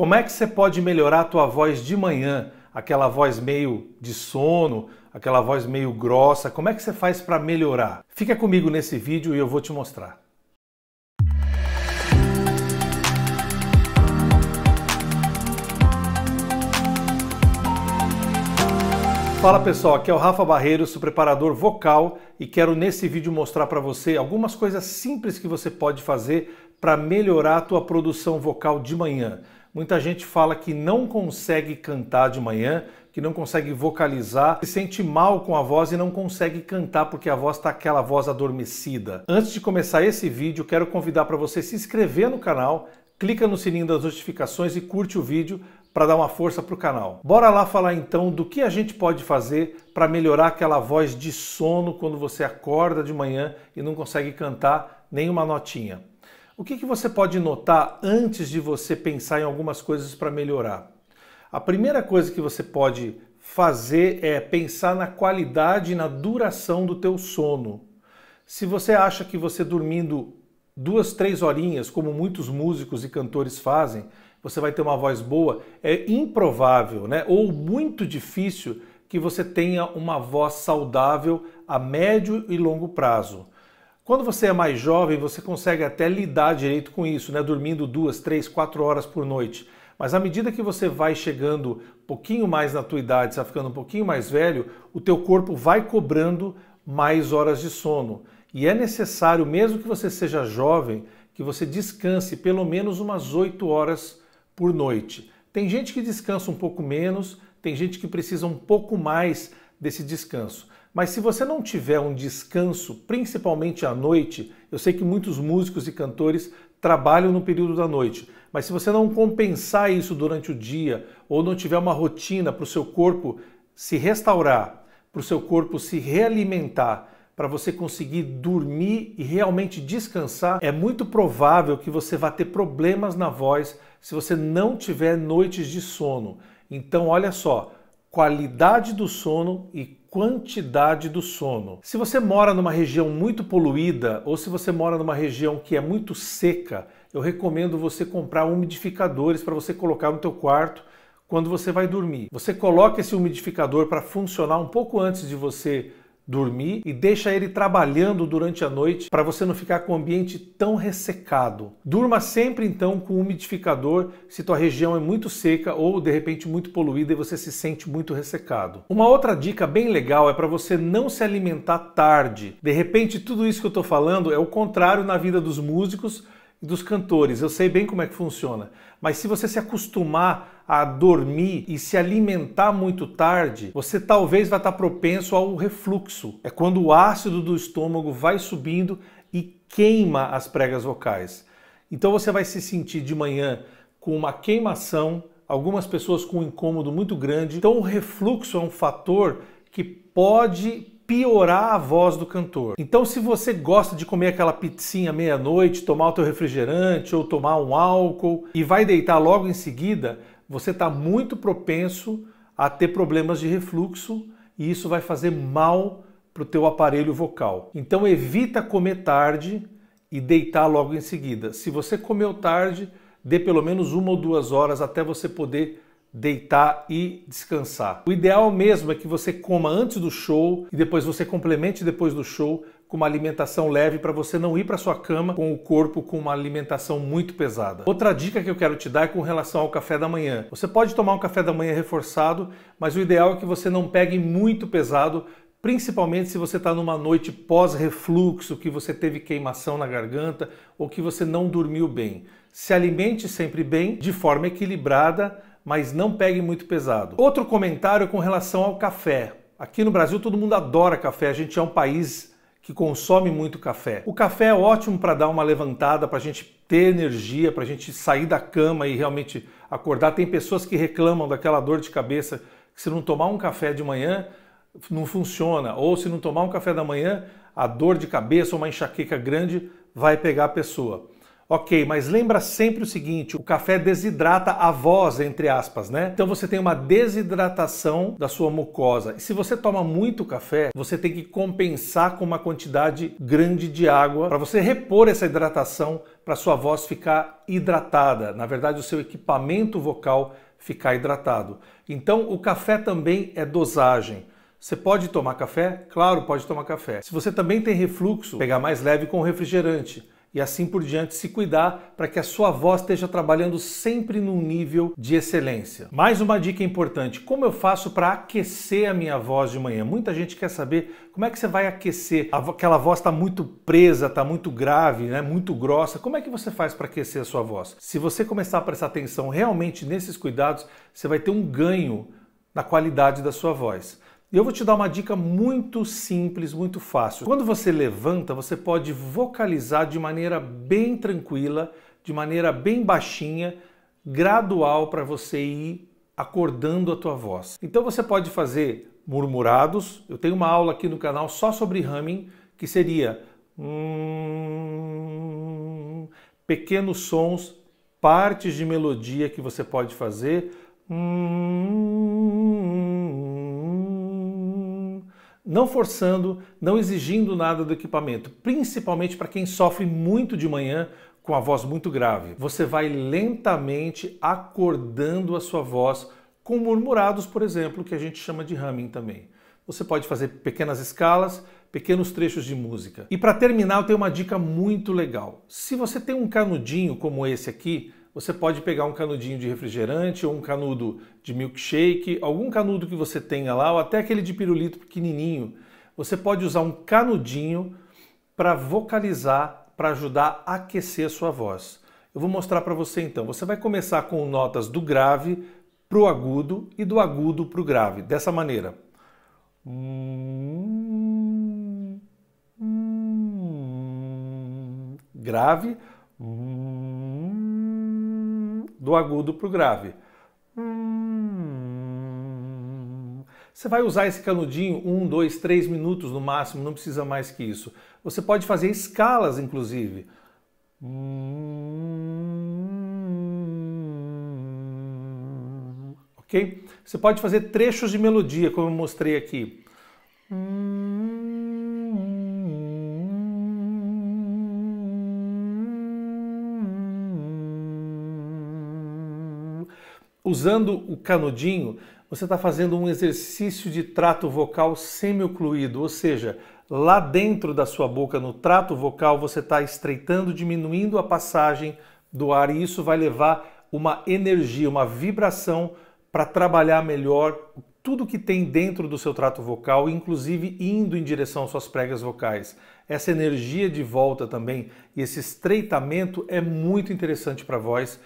Como é que você pode melhorar a tua voz de manhã? Aquela voz meio de sono, aquela voz meio grossa. Como é que você faz para melhorar? Fica comigo nesse vídeo e eu vou te mostrar. Fala pessoal, aqui é o Rafa Barreiros, o preparador vocal, e quero nesse vídeo mostrar para você algumas coisas simples que você pode fazer para melhorar a tua produção vocal de manhã. Muita gente fala que não consegue cantar de manhã, que não consegue vocalizar, se sente mal com a voz e não consegue cantar porque a voz está aquela voz adormecida. Antes de começar esse vídeo, quero convidar para você se inscrever no canal, clica no sininho das notificações e curte o vídeo para dar uma força para o canal. Bora lá falar então do que a gente pode fazer para melhorar aquela voz de sono quando você acorda de manhã e não consegue cantar nenhuma notinha. O que, que você pode notar antes de você pensar em algumas coisas para melhorar? A primeira coisa que você pode fazer é pensar na qualidade e na duração do teu sono. Se você acha que você dormindo duas, três horinhas, como muitos músicos e cantores fazem, você vai ter uma voz boa, é improvável, né? Ou muito difícil que você tenha uma voz saudável a médio e longo prazo. Quando você é mais jovem, você consegue até lidar direito com isso, né? Dormindo duas, três, quatro horas por noite. Mas à medida que você vai chegando um pouquinho mais na tua idade, está ficando um pouquinho mais velho, o teu corpo vai cobrando mais horas de sono. E é necessário, mesmo que você seja jovem, que você descanse pelo menos umas 8 horas por noite. Tem gente que descansa um pouco menos, tem gente que precisa um pouco mais desse descanso. Mas se você não tiver um descanso, principalmente à noite, eu sei que muitos músicos e cantores trabalham no período da noite, mas se você não compensar isso durante o dia ou não tiver uma rotina para o seu corpo se restaurar, para o seu corpo se realimentar, para você conseguir dormir e realmente descansar, é muito provável que você vá ter problemas na voz se você não tiver noites de sono. Então, olha só, qualidade do sono e quantidade do sono. Se você mora numa região muito poluída ou se você mora numa região que é muito seca, eu recomendo você comprar umidificadores para você colocar no teu quarto quando você vai dormir. Você coloca esse umidificador para funcionar um pouco antes de você dormir e deixa ele trabalhando durante a noite para você não ficar com o ambiente tão ressecado. Durma sempre então com um umidificador se tua região é muito seca ou de repente muito poluída e você se sente muito ressecado. Uma outra dica bem legal é para você não se alimentar tarde. De repente tudo isso que eu estou falando é o contrário na vida dos músicos e dos cantores. Eu sei bem como é que funciona. Mas se você se acostumar a dormir e se alimentar muito tarde, você talvez vá estar propenso ao refluxo. É quando o ácido do estômago vai subindo e queima as pregas vocais. Então você vai se sentir de manhã com uma queimação, algumas pessoas com um incômodo muito grande. Então o refluxo é um fator que pode piorar a voz do cantor. Então, se você gosta de comer aquela pizzinha meia-noite, tomar o teu refrigerante ou tomar um álcool e vai deitar logo em seguida, você está muito propenso a ter problemas de refluxo e isso vai fazer mal para o teu aparelho vocal. Então evita comer tarde e deitar logo em seguida. Se você comeu tarde, dê pelo menos uma ou duas horas até você poder deitar e descansar. O ideal mesmo é que você coma antes do show e depois você complemente depois do show com uma alimentação leve para você não ir para sua cama com o corpo com uma alimentação muito pesada. Outra dica que eu quero te dar é com relação ao café da manhã. Você pode tomar um café da manhã reforçado, mas o ideal é que você não pegue muito pesado, principalmente se você está numa noite pós-refluxo, que você teve queimação na garganta ou que você não dormiu bem. Se alimente sempre bem, de forma equilibrada mas não pegue muito pesado. Outro comentário com relação ao café. Aqui no Brasil todo mundo adora café, a gente é um país que consome muito café. O café é ótimo para dar uma levantada, para a gente ter energia, para a gente sair da cama e realmente acordar. Tem pessoas que reclamam daquela dor de cabeça que se não tomar um café de manhã não funciona, ou se não tomar um café da manhã, a dor de cabeça ou uma enxaqueca grande vai pegar a pessoa. Ok, mas lembra sempre o seguinte, o café desidrata a voz, entre aspas, né? Então você tem uma desidratação da sua mucosa. E se você toma muito café, você tem que compensar com uma quantidade grande de água para você repor essa hidratação para sua voz ficar hidratada. Na verdade, o seu equipamento vocal ficar hidratado. Então, o café também é dosagem. Você pode tomar café? Claro, pode tomar café. Se você também tem refluxo, pegar mais leve com refrigerante e assim por diante se cuidar para que a sua voz esteja trabalhando sempre num nível de excelência. Mais uma dica importante: como eu faço para aquecer a minha voz de manhã? Muita gente quer saber como é que você vai aquecer. Aquela voz está muito presa, está muito grave, né? muito grossa. Como é que você faz para aquecer a sua voz? Se você começar a prestar atenção realmente nesses cuidados, você vai ter um ganho na qualidade da sua voz. E eu vou te dar uma dica muito simples, muito fácil. Quando você levanta, você pode vocalizar de maneira bem tranquila, de maneira bem baixinha, gradual para você ir acordando a tua voz. Então você pode fazer murmurados. Eu tenho uma aula aqui no canal só sobre humming, que seria hum, pequenos sons, partes de melodia que você pode fazer. Hum, não forçando, não exigindo nada do equipamento, principalmente para quem sofre muito de manhã com a voz muito grave. Você vai lentamente acordando a sua voz com murmurados, por exemplo, que a gente chama de humming também. Você pode fazer pequenas escalas, pequenos trechos de música. E para terminar, eu tenho uma dica muito legal. Se você tem um canudinho como esse aqui, você pode pegar um canudinho de refrigerante ou um canudo de milkshake, algum canudo que você tenha lá, ou até aquele de pirulito pequenininho. Você pode usar um canudinho para vocalizar, para ajudar a aquecer a sua voz. Eu vou mostrar para você então. Você vai começar com notas do grave para o agudo e do agudo para o grave, dessa maneira. Grave do agudo para o grave. Hum. Você vai usar esse canudinho um, dois, três minutos no máximo, não precisa mais que isso. Você pode fazer escalas, inclusive. Ok? Você pode fazer trechos de melodia, como eu mostrei aqui. Hum. Usando o canudinho, você está fazendo um exercício de trato vocal semi-ocluído, ou seja, lá dentro da sua boca, no trato vocal, você está estreitando, diminuindo a passagem do ar e isso vai levar uma energia, uma vibração para trabalhar melhor tudo que tem dentro do seu trato vocal, inclusive indo em direção às suas pregas vocais. Essa energia de volta também e esse estreitamento é muito interessante para a voz.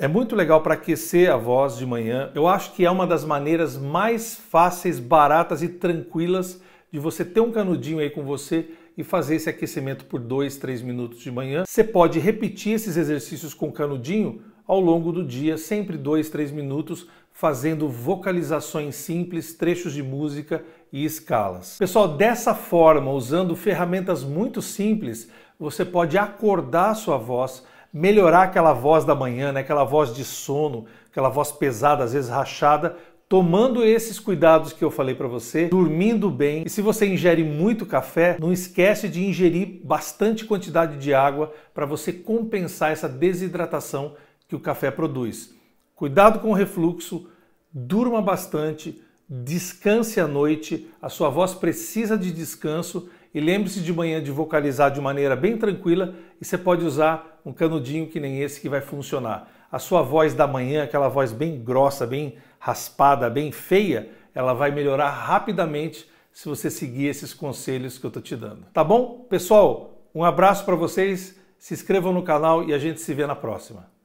É muito legal para aquecer a voz de manhã. Eu acho que é uma das maneiras mais fáceis, baratas e tranquilas de você ter um canudinho aí com você e fazer esse aquecimento por 2, 3 minutos de manhã. Você pode repetir esses exercícios com canudinho ao longo do dia, sempre 2, 3 minutos, fazendo vocalizações simples, trechos de música e escalas. Pessoal, dessa forma, usando ferramentas muito simples, você pode acordar sua voz melhorar aquela voz da manhã, né? aquela voz de sono, aquela voz pesada, às vezes rachada, tomando esses cuidados que eu falei para você, dormindo bem. E se você ingere muito café, não esquece de ingerir bastante quantidade de água para você compensar essa desidratação que o café produz. Cuidado com o refluxo, durma bastante, descanse à noite, a sua voz precisa de descanso e lembre-se de manhã de vocalizar de maneira bem tranquila e você pode usar um canudinho que nem esse que vai funcionar. A sua voz da manhã, aquela voz bem grossa, bem raspada, bem feia, ela vai melhorar rapidamente se você seguir esses conselhos que eu estou te dando. Tá bom? Pessoal, um abraço para vocês, se inscrevam no canal e a gente se vê na próxima.